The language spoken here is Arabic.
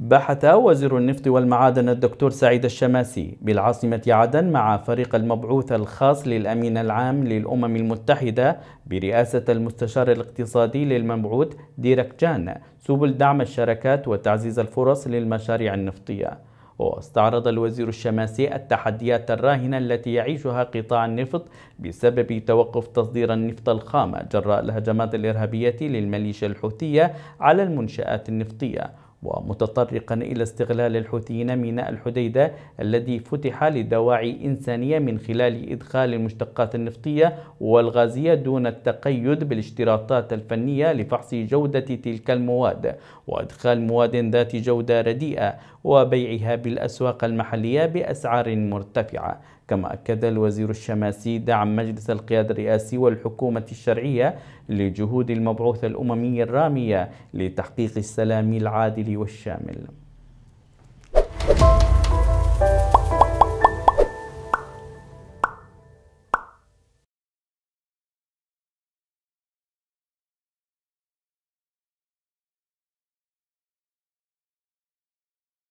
بحث وزير النفط والمعادن الدكتور سعيد الشماسي بالعاصمة عدن مع فريق المبعوث الخاص للأمين العام للأمم المتحدة برئاسة المستشار الاقتصادي للمبعوث ديرك جان سبل دعم الشركات وتعزيز الفرص للمشاريع النفطية واستعرض الوزير الشماسي التحديات الراهنة التي يعيشها قطاع النفط بسبب توقف تصدير النفط الخام جراء الهجمات الإرهابية للميليشيا الحوثية على المنشآت النفطية ومتطرقا إلى استغلال الحوثيين ميناء الحديدة الذي فتح لدواعي إنسانية من خلال إدخال المشتقات النفطية والغازية دون التقيد بالاشتراطات الفنية لفحص جودة تلك المواد وإدخال مواد ذات جودة رديئة وبيعها بالأسواق المحلية بأسعار مرتفعة كما أكد الوزير الشماسي دعم مجلس القيادة الرئاسي والحكومة الشرعية لجهود المبعوث الأممي الرامية لتحقيق السلام العادل الكامل والشامل